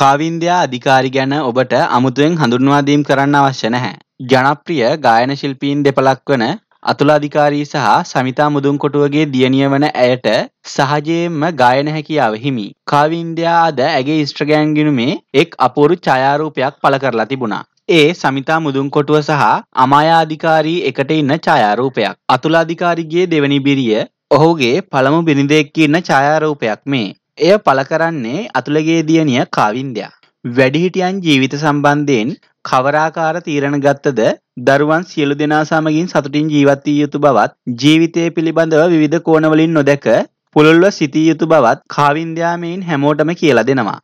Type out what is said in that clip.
කාවින්දයා අධිකාරි ගැන ඔබට අමුතුවෙන් හඳුන්වාදීම් කරන්න අවශ්‍ය නැහැ. ජනප්‍රිය ගායන ශිල්පීන් දෙපළක් වන අතුලාධිකාරී සහ සමිතා මුදුන්කොටුවගේ දියණිය වන ඇයට සහජයෙන්ම ගායන හැකියාව හිමි. කාවින්දයා අද ඇගේ ඉස්ට්‍රගෑන් ගිනුමේ එක් අපූරු ඡායාරූපයක් පළ කරලා තිබුණා. ඒ සමිතා මුදුන්කොටුව සහ අමායාධිකාරී එකට ඉන්න ඡායාරූපයක්. අතුලාධිකාරිගේ දෙවනි බිරිය ඔහුගේ පළමු බිරිඳෙක් ඉන්න ඡායාරූපයක් මේ. එය පළ කරන්නේ අතුලගේ දියණිය කාවින්දයා. වැඩිහිටියන් ජීවිත සම්බන්ධයෙන් කවරාකාර තීරණ ගත්තද දරුවන් සියලු දෙනා සමගින් සතුටින් ජීවත් විය යුතු බවත් ජීවිතය පිළිබඳව විවිධ කෝණවලින් නොදැක පුළුල්ව සිටිය යුතු බවත් කාවින්දයාමයින් හැමෝටම කියලා දෙනවා.